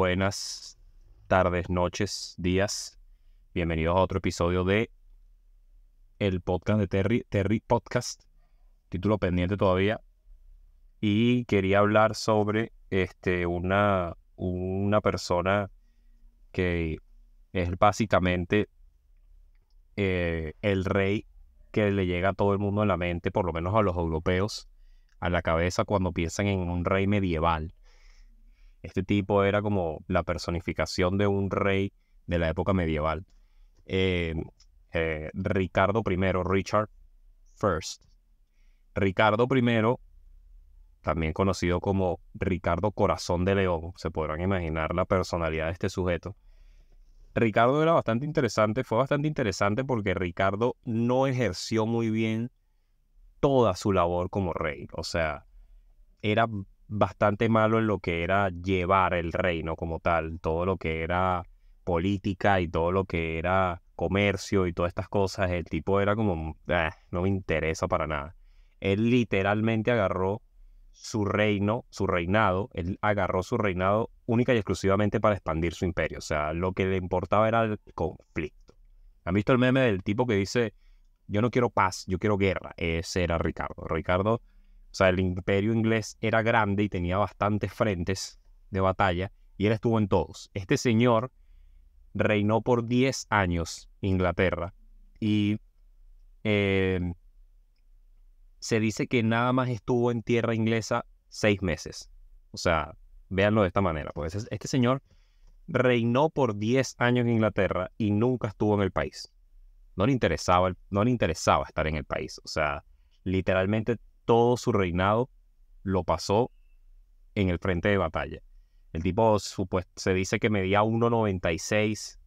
buenas tardes, noches, días. Bienvenidos a otro episodio de el podcast de Terry, Terry Podcast, título pendiente todavía. Y quería hablar sobre este, una, una persona que es básicamente eh, el rey que le llega a todo el mundo en la mente, por lo menos a los europeos, a la cabeza cuando piensan en un rey medieval. Este tipo era como la personificación de un rey de la época medieval. Eh, eh, Ricardo I, Richard I. Ricardo I, también conocido como Ricardo Corazón de León, se podrán imaginar la personalidad de este sujeto. Ricardo era bastante interesante, fue bastante interesante porque Ricardo no ejerció muy bien toda su labor como rey, o sea, era bastante malo en lo que era llevar el reino como tal, todo lo que era política y todo lo que era comercio y todas estas cosas, el tipo era como, mm, eh, no me interesa para nada. Él literalmente agarró su reino, su reinado, él agarró su reinado única y exclusivamente para expandir su imperio. O sea, lo que le importaba era el conflicto. ¿Han visto el meme del tipo que dice, yo no quiero paz, yo quiero guerra? Ese era Ricardo. Ricardo o sea, el imperio inglés era grande y tenía bastantes frentes de batalla y él estuvo en todos. Este señor reinó por 10 años en Inglaterra y em, se dice que nada más estuvo en tierra inglesa seis meses. O sea, véanlo de esta manera. Pues este señor reinó por 10 años en Inglaterra y nunca estuvo en el país. No le interesaba, no le interesaba estar en el país. O sea, literalmente todo su reinado lo pasó en el frente de batalla. El tipo se dice que medía 1,96.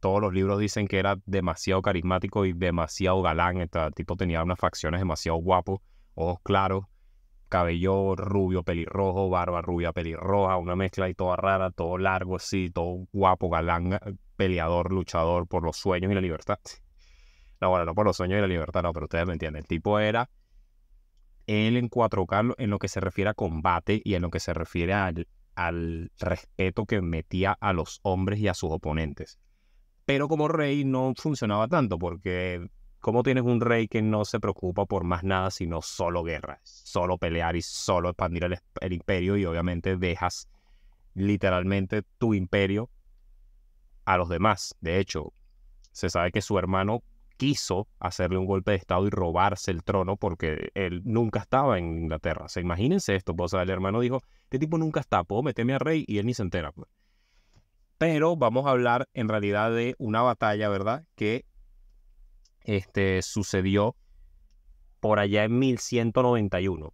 Todos los libros dicen que era demasiado carismático y demasiado galán. Este tipo tenía unas facciones demasiado guapo ojos claros, cabello rubio, pelirrojo, barba rubia, pelirroja, una mezcla y toda rara, todo largo así, todo guapo, galán, peleador, luchador por los sueños y la libertad. No, bueno, no por los sueños y la libertad, no, pero ustedes me entienden. El tipo era él en 4K en lo que se refiere a combate y en lo que se refiere al, respeto que metía a los hombres y a sus oponentes. Pero como rey no funcionaba tanto porque ¿cómo tienes un rey que no se preocupa por más nada sino solo guerra, solo pelear y solo expandir el imperio y obviamente dejas literalmente tu imperio a los demás? De hecho, se sabe que su hermano quiso hacerle un golpe de Estado y robarse el trono porque él nunca estaba en Inglaterra. Se imagínense esto, pues, el hermano dijo, este tipo nunca está, puedo meterme al rey y él ni se entera. Pues. Pero vamos a hablar en realidad de una batalla, ¿verdad? Que este, sucedió por allá en 1191,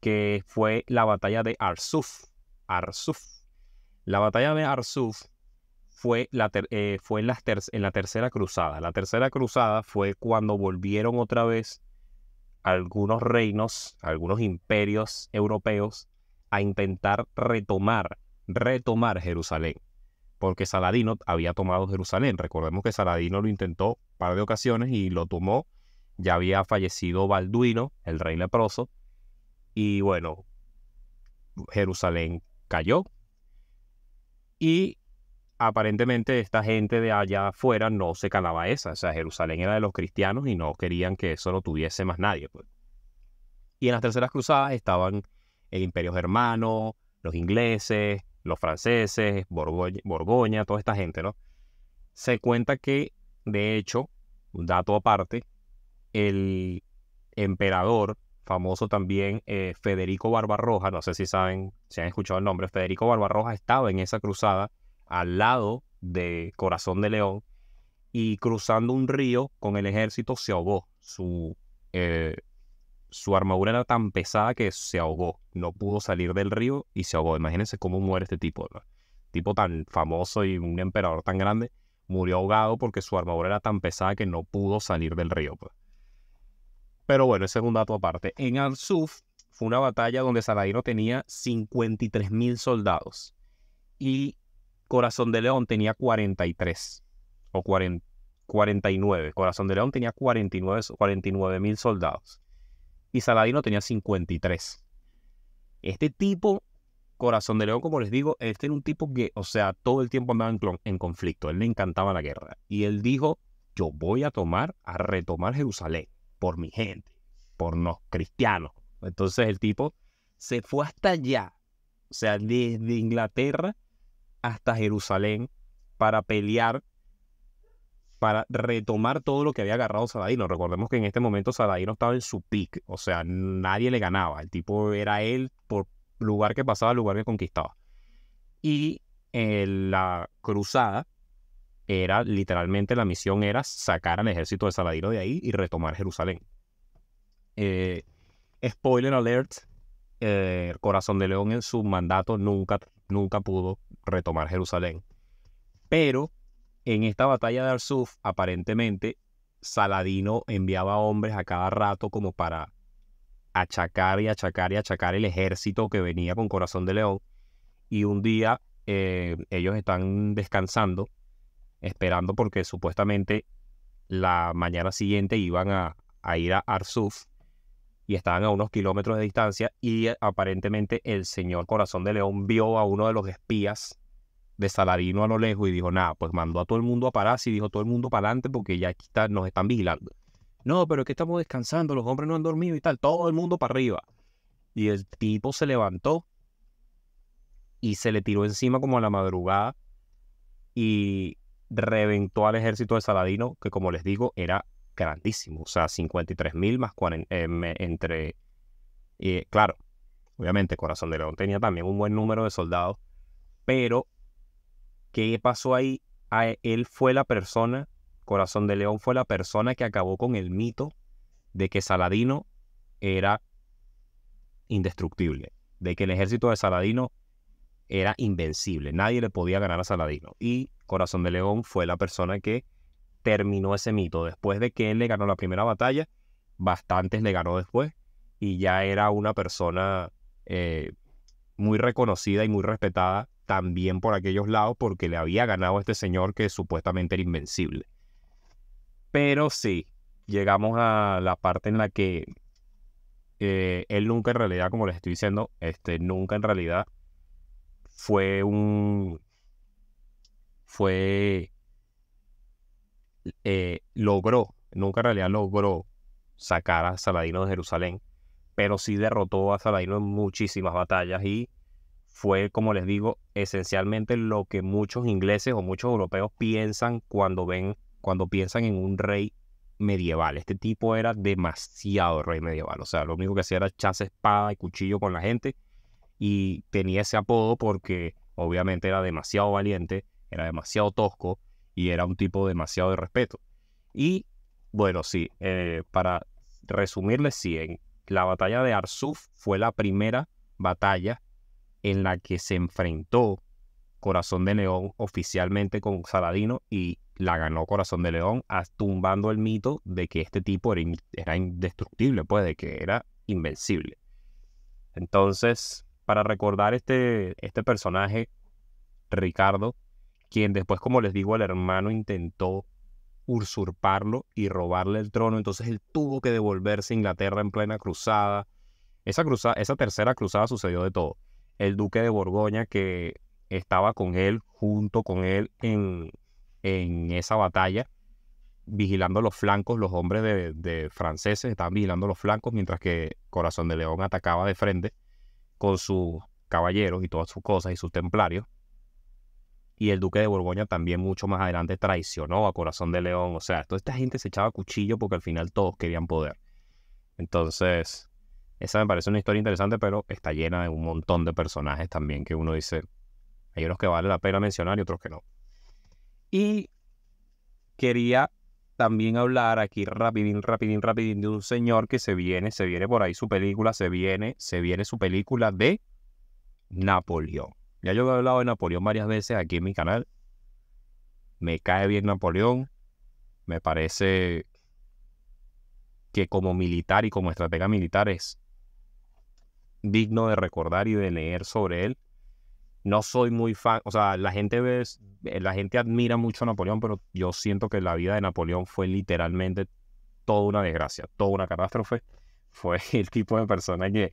que fue la batalla de Arsuf. Arsuf. La batalla de Arsuf fue, la eh, en, en la tercera cruzada. La tercera cruzada fue cuando volvieron otra vez algunos reinos, algunos imperios europeos a intentar retomar, retomar Jerusalén. Porque Saladino había tomado Jerusalén. Recordemos que Saladino lo intentó un par de ocasiones y lo tomó. Ya había fallecido Balduino, el rey leproso. Y bueno, Jerusalén cayó. Y aparentemente esta gente de allá afuera no se calaba esa. O sea, Jerusalén era de los cristianos y no querían que eso lo tuviese más nadie. Pues. Y en las terceras cruzadas estaban el imperio germano, los ingleses, los franceses, Borgoña, toda esta gente, ¿no? Se cuenta que, de hecho, un dato aparte, el emperador famoso también, eh, Federico Barbarroja, no sé si saben, si han escuchado el nombre, Federico Barbarroja estaba en esa cruzada al lado de Corazón de León y cruzando un río con el ejército se ahogó. Su, eh, su armadura era tan pesada que se ahogó. No pudo salir del río y se ahogó. Imagínense cómo muere este tipo. Tipo tan famoso y un emperador tan grande murió ahogado porque su armadura era tan pesada que no pudo salir del río. Pues. Pero bueno, ese es un dato aparte. En al Arsuf fue una batalla donde Saladino tenía 53.000 soldados y Corazón de León tenía 43 o 49. Corazón de León tenía 49 mil soldados y Saladino tenía 53. Este tipo, Corazón de León, como les digo, este era un tipo que, o sea, todo el tiempo andaba en, en conflicto. Él le encantaba la guerra. Y él dijo, yo voy a tomar, a retomar Jerusalén por mi gente, por los cristianos. Entonces el tipo se fue hasta allá, o sea, desde Inglaterra hasta Jerusalén para pelear, para retomar todo lo que había agarrado Saladino. Recordemos que en este momento Saladino estaba en su pick, o sea, nadie le ganaba. El tipo era él por lugar que pasaba, lugar que conquistaba. Y eh, la cruzada era literalmente la misión era sacar al ejército de Saladino de ahí y retomar Jerusalén. Eh, spoiler alert, eh, Corazón de León en su mandato nunca nunca pudo retomar Jerusalén. Pero en esta batalla de Arsuf, aparentemente, Saladino enviaba hombres a cada rato como para achacar y achacar y achacar el ejército que venía con Corazón de León. Y un día eh, ellos están descansando, esperando porque supuestamente la mañana siguiente iban a, a ir a Arsuf y estaban a unos kilómetros de distancia y eh, aparentemente el señor Corazón de León vio a uno de los espías de Saladino a lo lejos y dijo, nada, pues mandó a todo el mundo a pararse y dijo, todo el mundo para adelante porque ya aquí nos están vigilando. No, pero es que estamos descansando, los hombres no han dormido y tal, todo el mundo para arriba. Y el tipo se levantó y se le tiró encima como a la madrugada y reventó al ejército de Saladino, que como les digo, era grandísimo. O sea, 53.000 más eh, entre... claro, obviamente Corazón de León tenía también un buen número de soldados, pero ¿qué pasó ahí? él fue la persona, Corazón de León fue la persona que acabó con el mito de que Saladino era indestructible, de que el ejército de Saladino era invencible, nadie le podía ganar a Saladino. Y Corazón de León fue la persona que terminó ese mito. Después de que él le ganó la primera batalla, bastantes le ganó después y ya era una persona eh, muy reconocida y muy respetada también por aquellos lados porque le había ganado a este señor que supuestamente era invencible. Pero sí, llegamos a la parte en la que eh, él nunca en realidad, como les estoy diciendo, este, nunca en realidad fue un... fue eh, logró, nunca en realidad logró sacar a Saladino de Jerusalén, pero sí derrotó a Saladino en muchísimas batallas y fue, como les digo, esencialmente lo que muchos ingleses o muchos europeos piensan cuando ven, cuando piensan en un rey medieval. Este tipo era demasiado rey medieval, o sea, lo único que hacía era echarse espada y cuchillo con la gente y tenía ese apodo porque obviamente era demasiado valiente, era demasiado tosco y era un tipo demasiado de respeto. Y bueno, sí, eh, para resumirle, sí, en la batalla de Arsuf fue la primera batalla en la que se enfrentó Corazón de León oficialmente con Saladino y la ganó Corazón de León, tumbando el mito de que este tipo era, indestructible, pues, de que era invencible. Entonces, para recordar este, este personaje, Ricardo, quien después, como les digo, el hermano intentó usurparlo y robarle el trono, entonces él tuvo que devolverse a Inglaterra en plena cruzada. Esa, esa tercera cruzada sucedió de todo. El duque de Borgoña, que estaba con él, junto con él en, en esa batalla, vigilando los flancos, los hombres de, de, franceses estaban vigilando los flancos, mientras que Corazón de León atacaba de frente con sus caballeros y todas sus cosas y sus templarios y el duque de Borgoña también mucho más adelante traicionó a Corazón de León. O sea, toda esta gente se echaba cuchillo porque al final todos querían poder. Entonces, esa me parece una historia interesante, pero está llena de un montón de personajes también que uno dice, hay unos que vale la pena mencionar y otros que no. Y quería también hablar aquí rapidín, rapidín, rapidín de un señor que se viene, se viene por ahí su película, se viene, se viene su película de Napoleón. Ya yo he hablado de Napoleón varias veces aquí en mi canal. Me cae bien Napoleón. Me parece que como militar y como estratega militar es digno de recordar y de leer sobre él. No soy muy fan, o sea, la gente ve, la gente admira mucho a Napoleón, pero yo siento que la vida de Napoleón fue literalmente toda una desgracia, toda una catástrofe. Fue el tipo de persona que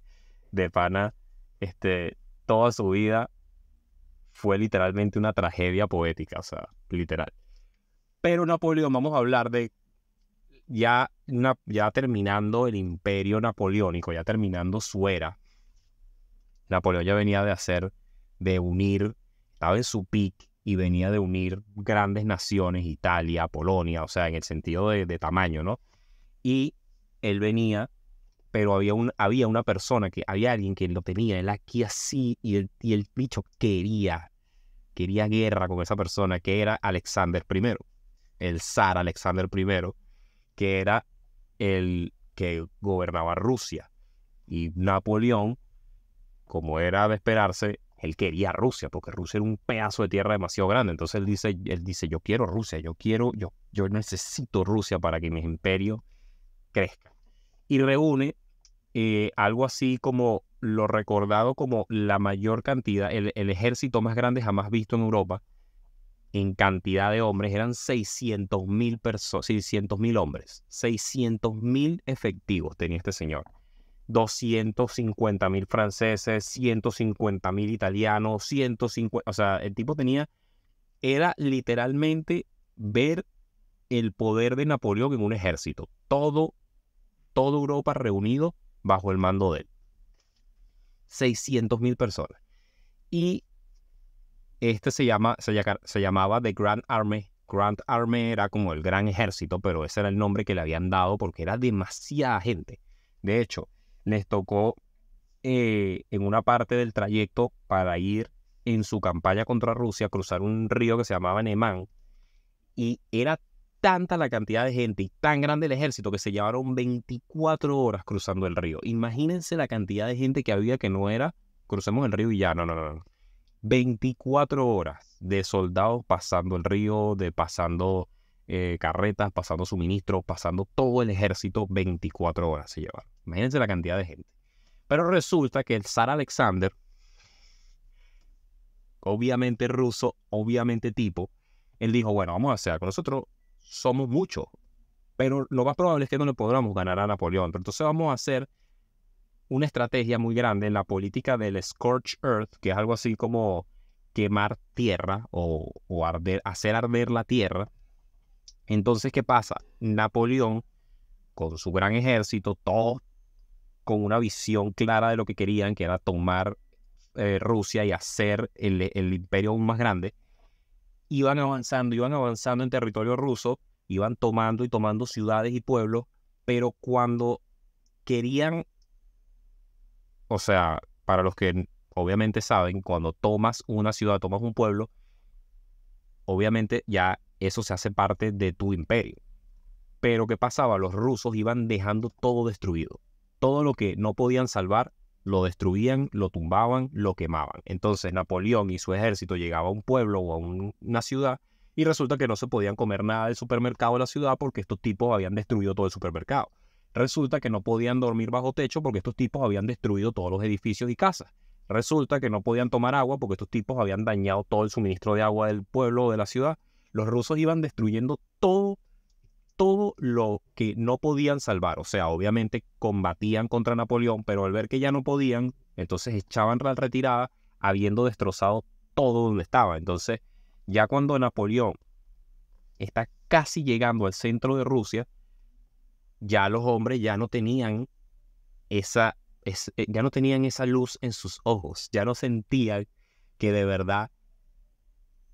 de pana este toda su vida fue literalmente una tragedia poética, o sea, literal. Pero Napoleón, vamos a hablar de ya, ya terminando el imperio napoleónico, ya terminando su era. Napoleón ya venía de hacer, de unir, estaba en su pic y venía de unir grandes naciones, Italia, Polonia, o sea, en el sentido de tamaño, ¿no? Y él venía pero había, un, había una persona, que había alguien que lo tenía, él aquí así, y el, y el bicho quería, quería guerra con esa persona, que era Alexander I, el zar Alexander I, que era el que gobernaba Rusia. Y Napoleón, como era de esperarse, él quería Rusia, porque Rusia era un pedazo de tierra demasiado grande. Entonces él dice, él dice yo quiero Rusia, yo quiero, yo, yo necesito Rusia para que mi imperio crezca y reúne eh, algo así como lo recordado como la mayor cantidad, el, ejército más grande jamás visto en Europa, en cantidad de hombres, eran 600.000 mil personas, hombres, 600.000 mil efectivos tenía este señor. 250 mil franceses, 150 mil italianos, 150, o sea, el tipo tenía, era literalmente ver el poder de Napoleón en un ejército. Todo toda Europa reunido bajo el mando de él. mil personas. Y este se, llama, se, llamaba The Grand Army. Grand Army era como el gran ejército, pero ese era el nombre que le habían dado porque era demasiada gente. De hecho, les tocó eh, en una parte del trayecto para ir en su campaña contra Rusia cruzar un río que se llamaba Nemán. Y era tanta la cantidad de gente y tan grande el ejército que se llevaron 24 horas cruzando el río. Imagínense la cantidad de gente que había que no era crucemos el río y ya, no, no, no. 24 horas de soldados pasando el río, de pasando eh, carretas, pasando suministros, pasando todo el ejército, 24 horas se llevaron. Imagínense la cantidad de gente. Pero resulta que el zar Alexander, obviamente ruso, obviamente tipo, él dijo, bueno, vamos a hacer con nosotros somos muchos, pero lo más probable es que no le podamos ganar a Napoleón. entonces vamos a hacer una estrategia muy grande en la política del scorch earth, que es algo así como quemar tierra o, hacer arder la tierra. Entonces, ¿qué pasa? Napoleón, con su gran ejército, todos con una visión clara de lo que querían, que era tomar eh, Rusia y hacer el, el imperio aún más grande, Iban avanzando, iban avanzando en territorio ruso, iban tomando y tomando ciudades y pueblos, pero cuando querían, o sea, para los que obviamente saben, cuando tomas una ciudad, tomas un pueblo, obviamente ya eso se hace parte de tu imperio. Pero ¿qué pasaba? Los rusos iban dejando todo destruido. Todo lo que no podían salvar, lo destruían, lo tumbaban, lo quemaban. Entonces Napoleón y su ejército llegaban a un pueblo o a una ciudad y resulta que no se podían comer nada del supermercado de la ciudad porque estos tipos habían destruido todo el supermercado. Resulta que no podían dormir bajo techo porque estos tipos habían destruido todos los edificios y casas. Resulta que no podían tomar agua porque estos tipos habían dañado todo el suministro de agua del pueblo o de la ciudad. Los rusos iban destruyendo todo todo lo que no podían salvar. O sea, obviamente combatían contra Napoleón, pero al ver que ya no podían, entonces echaban la retirada habiendo destrozado todo donde estaba. Entonces, ya cuando Napoleón está casi llegando al centro de Rusia, ya los hombres ya no tenían esa, eh, ya no tenían esa luz en sus ojos, ya no sentían que de verdad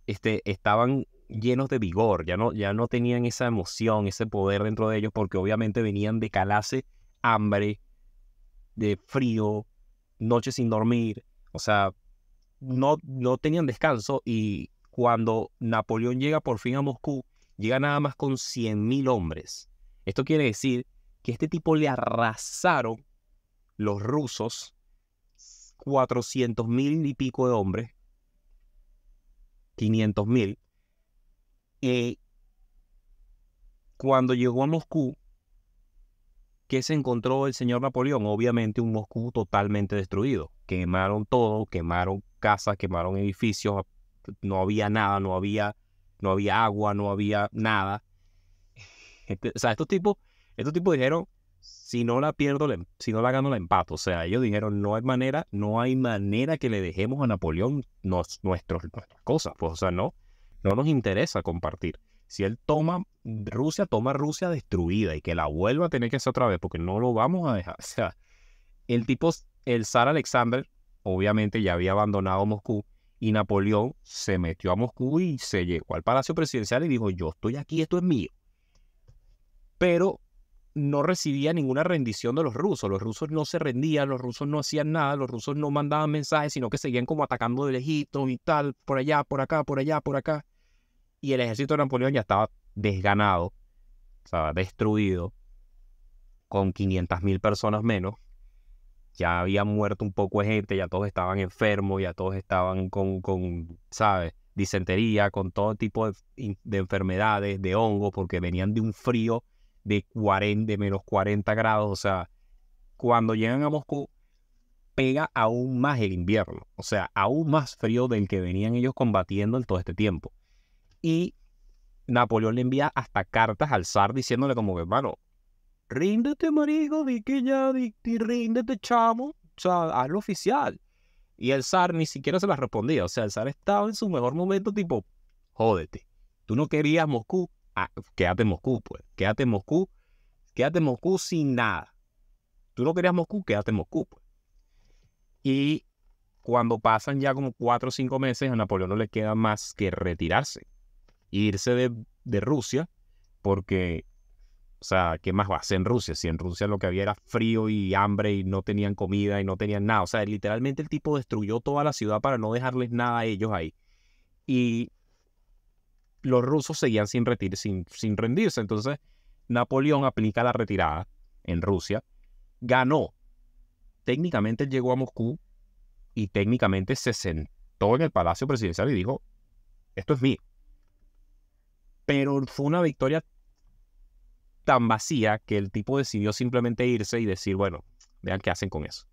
este, estaban llenos de vigor, ya no, ya no tenían esa emoción, ese poder dentro de ellos, porque obviamente venían de calase, hambre, de frío, noches sin dormir, o sea, no, no tenían descanso y cuando Napoleón llega por fin a Moscú, llega nada más con 100.000 hombres. Esto quiere decir que este tipo le arrasaron los rusos 400.000 y pico de hombres, 500.000, eh, cuando llegó a Moscú, ¿qué se encontró el señor Napoleón? Obviamente un Moscú totalmente destruido. Quemaron todo, quemaron casas, quemaron edificios, no había nada, no había, no había agua, no había nada. Este, o sea, estos tipos, estos tipos dijeron, si no la pierdo, em, si no la gano, la empato. O sea, ellos dijeron, no hay manera, no hay manera que le dejemos a Napoleón nos, nuestras cosas. Pues, o sea, no. No nos interesa compartir. Si él toma Rusia, toma Rusia destruida y que la vuelva a tener que hacer otra vez, porque no lo vamos a dejar. O sea, el tipo, el zar Alexander, obviamente ya había abandonado Moscú y Napoleón se metió a Moscú y se llegó al Palacio Presidencial y dijo, yo estoy aquí, esto es mío. Pero no recibía ninguna rendición de los rusos. Los rusos no se rendían, los rusos no hacían nada, los rusos no mandaban mensajes, sino que seguían como atacando de Egipto y tal, por allá, por acá, por allá, por acá y el ejército de Napoleón ya estaba desganado, o sea, destruido, con 500.000 personas menos. Ya había muerto un poco de gente, ya todos estaban enfermos, ya todos estaban con, ¿sabes? Disentería, con todo tipo de, enfermedades, de hongos, porque venían de un frío de, 40, de menos 40 grados. O sea, cuando llegan a Moscú, pega aún más el invierno, o sea, aún más frío del que venían ellos combatiendo en todo este tiempo. Y Napoleón le envía hasta cartas al zar diciéndole como que, hermano, ríndete, marido, di que ya, di, ríndete, chamo, o sea, hazlo oficial. Y el zar ni siquiera se las respondía, o sea, el zar estaba en su mejor momento, tipo, jódete, tú no querías Moscú, ah, quédate en Moscú, pues, quédate en Moscú, quédate en Moscú sin nada. Tú no querías Moscú, quédate en Moscú, pues. Y cuando pasan ya como cuatro o cinco meses, a Napoleón no le queda más que retirarse irse de, Rusia, porque, o sea, ¿qué más va a hacer en Rusia? Si en Rusia lo que había era frío y hambre y no tenían comida y no tenían nada. O sea, literalmente el tipo destruyó toda la ciudad para no dejarles nada a ellos ahí. Y los rusos seguían sin, retir, sin, sin rendirse. Entonces, Napoleón aplica la retirada en Rusia, ganó. Técnicamente llegó a Moscú y técnicamente se sentó en el Palacio Presidencial y dijo, esto es mío. Pero fue una victoria tan vacía que el tipo decidió simplemente irse y decir, bueno, vean qué hacen con eso.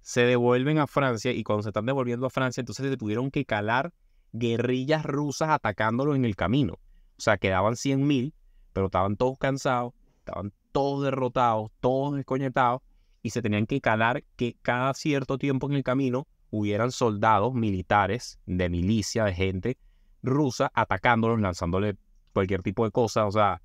Se devuelven a Francia y cuando se están devolviendo a Francia, entonces se tuvieron que calar guerrillas rusas atacándolos en el camino. O sea, quedaban 100.000, pero estaban todos cansados, estaban todos derrotados, todos descoñetados y se tenían que calar que cada cierto tiempo en el camino hubieran soldados militares, de milicia, de gente rusa atacándolos, lanzándole cualquier tipo de cosa, o sea,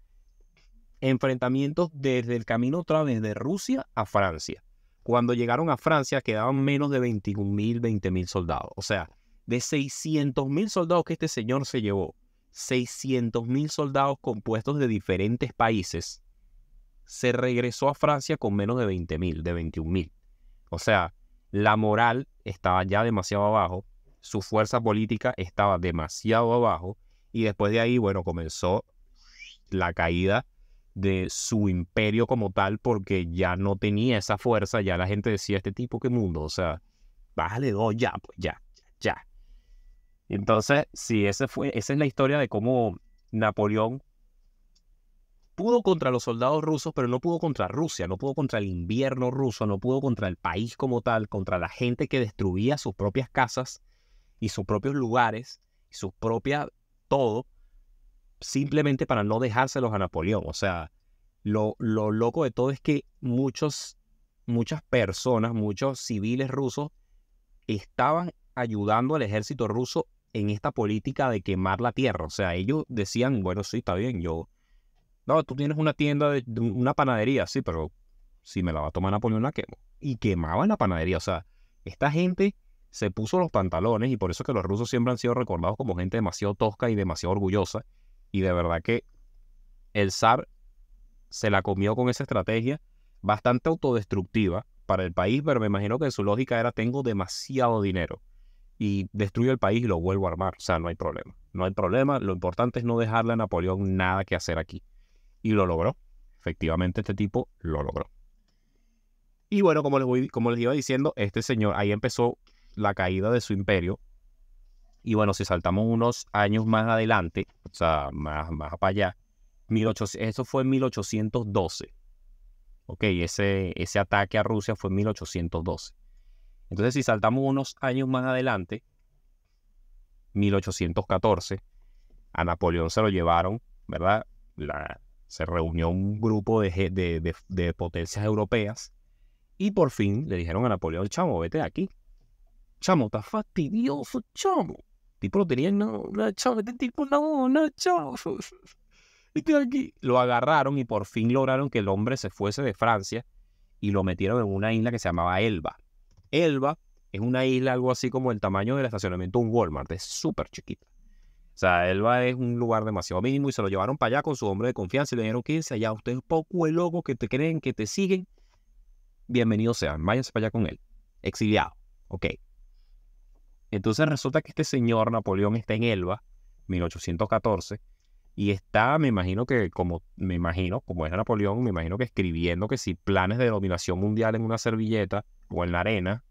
enfrentamientos desde el camino otra vez de Rusia a Francia. Cuando llegaron a Francia quedaban menos de 21.000, 20.000 soldados. O sea, de 600.000 soldados que este señor se llevó, 600.000 soldados compuestos de diferentes países, se regresó a Francia con menos de 20.000, de 21.000. O sea, la moral estaba ya demasiado abajo su fuerza política estaba demasiado abajo y después de ahí, bueno, comenzó la caída de su imperio como tal porque ya no tenía esa fuerza, ya la gente decía, este tipo, qué mundo, o sea, bájale dos, ya, pues ya, ya. Entonces, sí, ese fue, esa es la historia de cómo Napoleón pudo contra los soldados rusos, pero no pudo contra Rusia, no pudo contra el invierno ruso, no pudo contra el país como tal, contra la gente que destruía sus propias casas y sus propios lugares y su propia todo, simplemente para no dejárselos a Napoleón. O sea, lo, lo loco de todo es que muchos, muchas personas, muchos civiles rusos estaban ayudando al ejército ruso en esta política de quemar la tierra. O sea, ellos decían, bueno, sí, está bien, yo... No, tú tienes una tienda, de una panadería, sí, pero si me la va a tomar Napoleón la quemo. Y quemaban la panadería. O sea, esta gente se puso los pantalones y por eso es que los rusos siempre han sido recordados como gente demasiado tosca y demasiado orgullosa. Y de verdad que el zar se la comió con esa estrategia bastante autodestructiva para el país, pero me imagino que su lógica era tengo demasiado dinero y destruyo el país y lo vuelvo a armar. O sea, no hay problema. No hay problema. Lo importante es no dejarle a Napoleón nada que hacer aquí. Y lo logró. Efectivamente, este tipo lo logró. Y bueno, como les, como les iba diciendo, este señor ahí empezó la caída de su imperio. Y bueno, si saltamos unos años más adelante, o sea, más, más para allá, eso fue en 1812. Ok, ese, ese ataque a Rusia fue en 1812. Entonces, si saltamos unos años más adelante, 1814, a Napoleón se lo llevaron, ¿verdad? La, se reunió un grupo de, potencias europeas y por fin le dijeron a Napoleón, chamo, vete aquí, Chamo, está fastidioso, chamo. tipo lo tenía, no, chamo, este tipo no, no, chamo. Este aquí. Lo agarraron y por fin lograron que el hombre se fuese de Francia y lo metieron en una isla que se llamaba Elba. Elba es una isla algo así como el tamaño del estacionamiento de un Walmart, es súper chiquita. O sea, Elba es un lugar demasiado mínimo y se lo llevaron para allá con su hombre de confianza y le dijeron que allá ustedes poco el loco que te creen, que te siguen. Bienvenidos sean, váyanse para allá con él. Exiliado, ok. Entonces resulta que este señor Napoleón está en Elba, 1814, y está, me imagino que como me imagino, como era Napoleón, me imagino que escribiendo que si planes de dominación mundial en una servilleta o en la arena,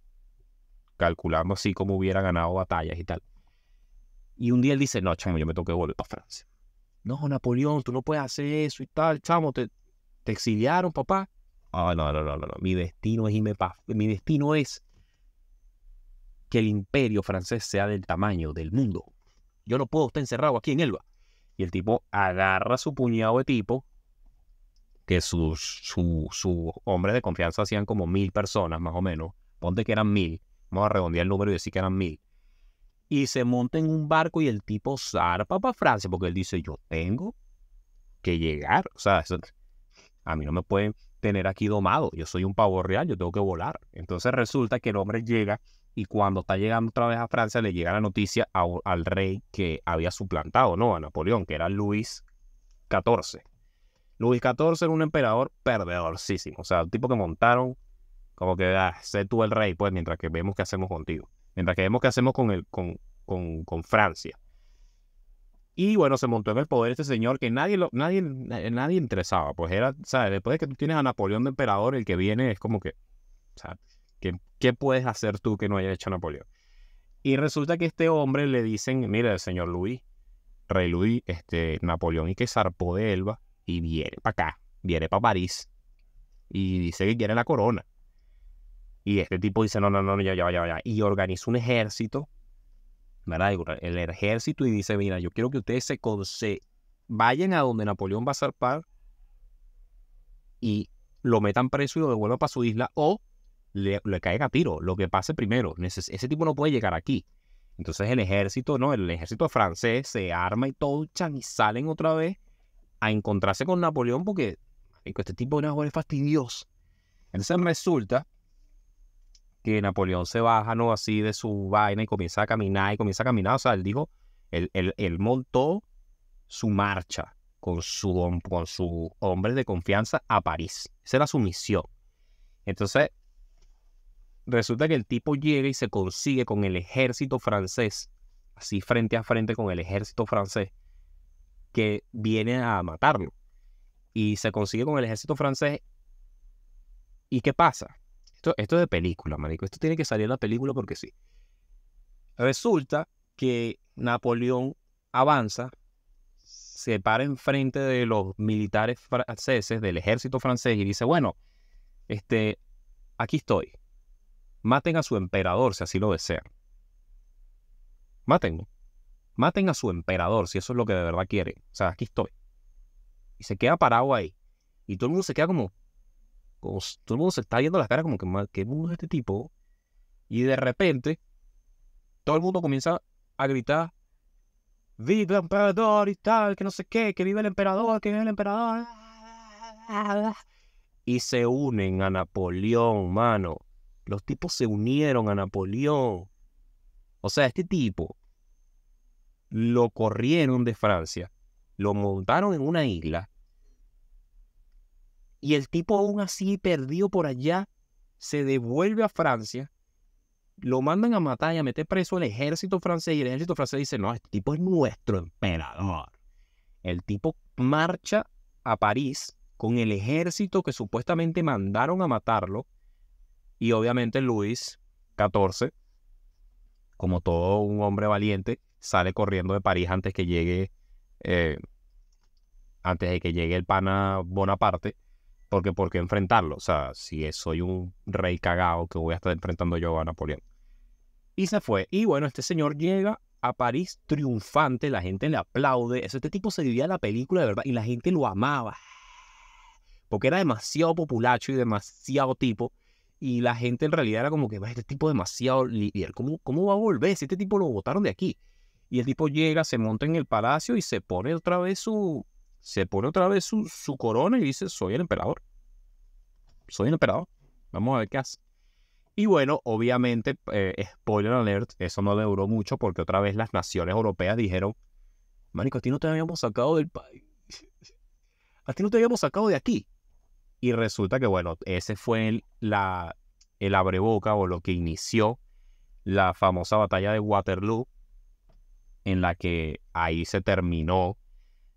calculando así como hubiera ganado batallas y tal. Y un día él dice, no, chamo, yo me tengo que volver para Francia. No, Napoleón, tú no puedes hacer eso y tal, chamo, te, exiliaron, papá. Ah, no, no, no, no, mi destino es irme mi destino es que el imperio francés sea del tamaño del mundo. Yo no puedo estar encerrado aquí en Elba. Y el tipo agarra su puñado de tipo, que sus su, su hombres de confianza hacían como mil personas más o menos. Ponte que eran mil. Vamos a redondear el número y decir que eran mil. Y se monta en un barco y el tipo zarpa para Francia porque él dice, yo tengo que llegar. O sea, a mí no me pueden tener aquí domado. Yo soy un pavo real, yo tengo que volar. Entonces resulta que el hombre llega y cuando está llegando otra vez a Francia le llega la noticia al rey que había suplantado, ¿no? A Napoleón, que era Luis XIV. Luis XIV era un emperador perdedorcísimo, o sea, el tipo que montaron como que, ah, sé tú el rey, pues, mientras que vemos qué hacemos contigo, mientras que vemos qué hacemos con, el, con, con, con Francia. Y bueno, se montó en el poder este señor que nadie, lo, nadie, nadie interesaba. Pues era, ¿sabes? Después de que tú tienes a Napoleón de emperador, el que viene es como que, ¿sabes? ¿Qué puedes hacer tú que no haya hecho Napoleón? Y resulta que este hombre le dicen, mira, el señor Luis, rey Luis, este, Napoleón y que zarpó de Elba y viene para acá, viene para París y dice que quiere la corona. Y este tipo dice, no, no, no, ya, ya, ya, ya. Y organiza un ejército, ¿verdad? El ejército y dice, mira, yo quiero que ustedes se, se vayan a donde Napoleón va a zarpar y lo metan preso y lo devuelvan para su isla o le, le a tiro, lo que pase primero. ese tipo no puede llegar aquí. Entonces el ejército, ¿no? El ejército francés se arma y todo, y salen otra vez a encontrarse con Napoleón porque este tipo de es fastidioso. Entonces resulta que Napoleón se baja, ¿no? Así de su vaina y comienza a caminar y comienza a caminar. O sea, él dijo, él, montó su marcha con su, con su hombre de confianza a París. Esa era su misión. Entonces, Resulta que el tipo llega y se consigue con el ejército francés, así frente a frente con el ejército francés, que viene a matarlo. Y se consigue con el ejército francés. ¿Y qué pasa? Esto, esto es de película, marico. Esto tiene que salir en la película porque sí. Resulta que Napoleón avanza, se para en frente de los militares franceses, del ejército francés, y dice, bueno, este, aquí estoy. Maten a su emperador si así lo desean. Maten. Maten a su emperador si eso es lo que de verdad quiere. O sea, aquí estoy. Y se queda parado ahí. Y todo el mundo se queda como. como todo el mundo se está viendo las caras como que, ¿qué mundo es este tipo? Y de repente, todo el mundo comienza a gritar: ¡Viva el emperador! y tal, que no sé qué, que vive el emperador, que vive el emperador. Y se unen a Napoleón, mano. Los tipos se unieron a Napoleón. O sea, este tipo lo corrieron de Francia, lo montaron en una isla y el tipo aún así perdido por allá se devuelve a Francia, lo mandan a matar y a meter preso al ejército francés y el ejército francés dice, no, este tipo es nuestro emperador. El tipo marcha a París con el ejército que supuestamente mandaron a matarlo y obviamente Luis XIV, como todo un hombre valiente, sale corriendo de París antes que llegue, eh, antes de que llegue el pana Bonaparte, porque ¿por qué enfrentarlo? O sea, si soy un rey cagado que voy a estar enfrentando yo a Napoleón. Y se fue. Y bueno, este señor llega a París triunfante, la gente le aplaude. este tipo se vivía la película de verdad y la gente lo amaba. Porque era demasiado populacho y demasiado tipo y la gente en realidad era como que, este tipo demasiado líder, ¿cómo, ¿cómo va a volver? Si este tipo lo votaron de aquí. Y el tipo llega, se monta en el palacio y se pone otra vez su, se pone otra vez su, corona y dice, soy el emperador. Soy el emperador. Vamos a ver qué hace. Y bueno, obviamente, eh, spoiler alert, eso no le duró mucho porque otra vez las naciones europeas dijeron, manico, a ti no te habíamos sacado del país. A ti no te habíamos sacado de aquí. Y resulta que, bueno, ese fue el, la, el abreboca o lo que inició la famosa batalla de Waterloo, en la que ahí se terminó,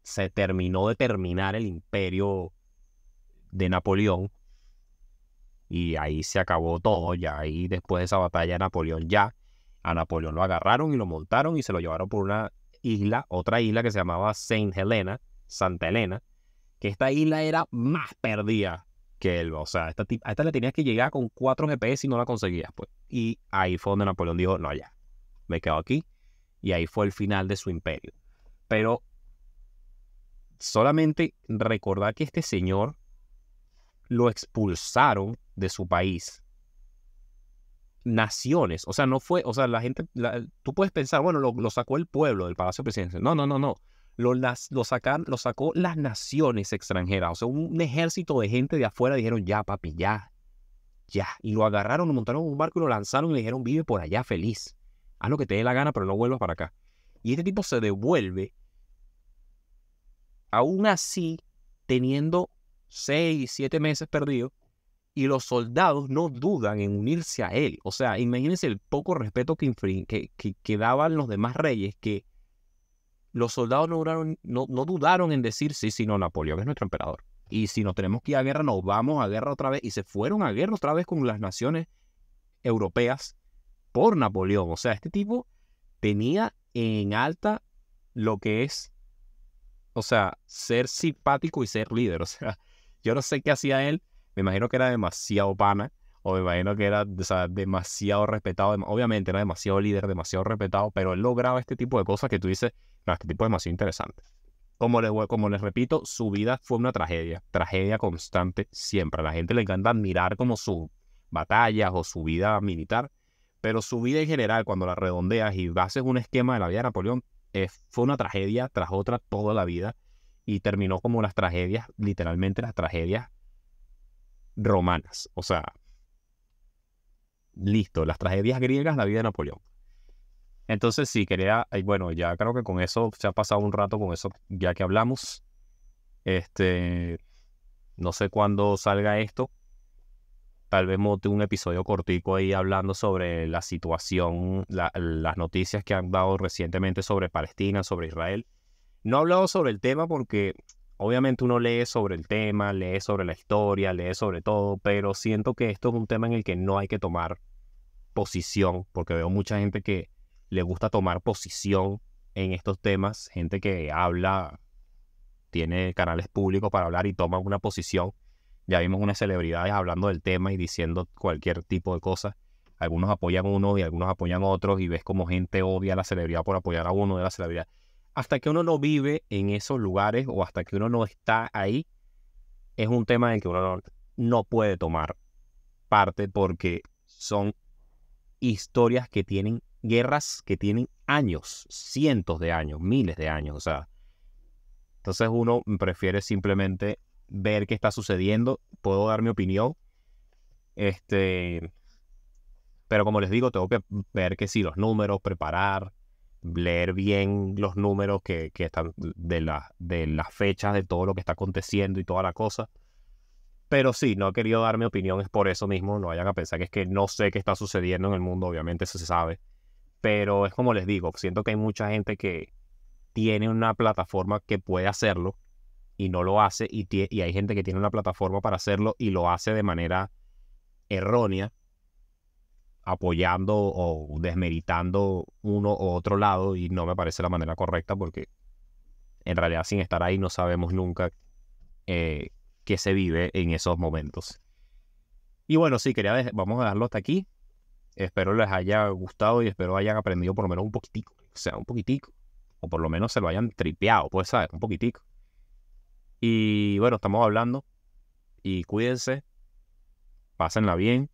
se terminó de terminar el imperio de Napoleón. Y ahí se acabó todo, ya ahí después de esa batalla de Napoleón ya, a Napoleón lo agarraron y lo montaron y se lo llevaron por una isla, otra isla que se llamaba Saint Helena, Santa Helena que esta isla era más perdida que él. O sea, esta, a esta le tenías que llegar con cuatro GPS y no la conseguías. Pues. Y ahí fue donde Napoleón dijo, no, ya, me quedo aquí. Y ahí fue el final de su imperio. Pero solamente recordar que este señor lo expulsaron de su país. Naciones, o sea, no fue, o sea, la gente, tú puedes pensar, bueno, lo, lo sacó el pueblo del Palacio Presidencial. No, no, no, no lo, las, sacó las naciones extranjeras. O sea, un, ejército de gente de afuera dijeron, ya, papi, ya, ya. Y lo agarraron, lo montaron en un barco y lo lanzaron y le dijeron, vive por allá feliz. Haz lo que te dé la gana, pero no vuelvas para acá. Y este tipo se devuelve, aún así, teniendo seis, siete meses perdidos, y los soldados no dudan en unirse a él. O sea, imagínense el poco respeto que daban los demás reyes, que los soldados no, dudaron en decir, sí, sí, no, Napoleón es nuestro emperador. Y si nos tenemos que ir a guerra, nos vamos a guerra otra vez. Y se fueron a guerra otra vez con las naciones europeas por Napoleón. O sea, este tipo tenía en alta lo que es, o sea, ser simpático y ser líder. O sea, yo no sé qué hacía él. Me imagino que era demasiado pana imagino que era demasiado respetado, obviamente era demasiado líder, demasiado respetado, pero él lograba este tipo de cosas que tú dices, no, este tipo demasiado interesante. Como les, repito, su vida fue una tragedia, tragedia constante siempre. A la gente le encanta admirar como sus batallas o su vida militar, pero su vida en general, cuando la redondeas y haces un esquema de la vida de Napoleón, fue una tragedia tras otra toda la vida y terminó como las tragedias, literalmente las tragedias romanas. O sea, listo, las tragedias griegas, la vida de Napoleón. Entonces, sí, quería, bueno, ya creo que con eso se ha pasado un rato con eso, ya que hablamos. Este, no sé cuándo salga esto. Tal vez monte un episodio cortico ahí hablando sobre la situación, las noticias que han dado recientemente sobre Palestina, sobre Israel. No he hablado sobre el tema porque obviamente uno lee sobre el tema, lee sobre la historia, lee sobre todo, pero siento que esto es un tema en el que no hay que tomar posición, porque veo mucha gente que le gusta tomar posición en estos temas, gente que habla, tiene canales públicos para hablar y toma una posición. Ya vimos unas celebridades hablando del tema y diciendo cualquier tipo de cosas. Algunos apoyan uno y algunos apoyan a otros y ves como gente odia a la celebridad por apoyar a uno de la celebridad. Hasta que uno no vive en esos lugares o hasta que uno no está ahí, es un tema en el que uno no puede tomar parte porque son historias que tienen guerras que tienen años, cientos de años, miles de años, o sea. Entonces uno prefiere simplemente ver qué está sucediendo, puedo dar mi opinión. Este, pero como les digo, tengo que ver que sí, los números, preparar, leer bien los números que, están de, la, de las fechas de todo lo que está aconteciendo y toda la cosa. Pero sí, no he querido dar mi opinión, es por eso mismo, no vayan a pensar que es que no sé qué está sucediendo en el mundo, obviamente eso se sabe. Pero es como les digo, siento que hay mucha gente que tiene una plataforma que puede hacerlo y no lo hace, y, y hay gente que tiene una plataforma para hacerlo y lo hace de manera errónea, apoyando o desmeritando uno u otro lado, y no me parece la manera correcta porque en realidad sin estar ahí no sabemos nunca eh, que se vive en esos momentos. Y bueno, sí, quería vamos a dejarlo hasta aquí. Espero les haya gustado y espero hayan aprendido por lo menos un poquitico. O sea, un poquitico. O por lo menos se lo hayan tripeado, pues, saber Un poquitico. Y bueno, estamos hablando. Y cuídense. Pásenla bien.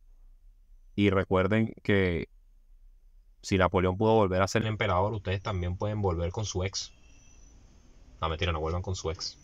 Y recuerden que si Napoleón pudo volver a ser emperador, ustedes también pueden volver con su ex. No, mentira, no vuelvan con su ex.